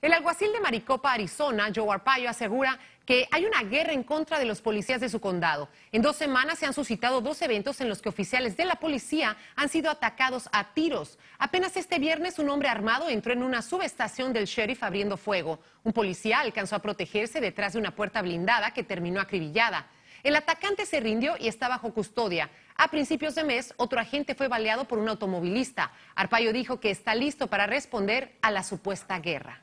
El alguacil de Maricopa, Arizona, Joe Arpaio, asegura que hay una guerra en contra de los policías de su condado. En dos semanas se han suscitado dos eventos en los que oficiales de la policía han sido atacados a tiros. Apenas este viernes un hombre armado entró en una subestación del sheriff abriendo fuego. Un policía alcanzó a protegerse detrás de una puerta blindada que terminó acribillada. El atacante se rindió y está bajo custodia. A principios de mes, otro agente fue baleado por un automovilista. Arpaio dijo que está listo para responder a la supuesta guerra.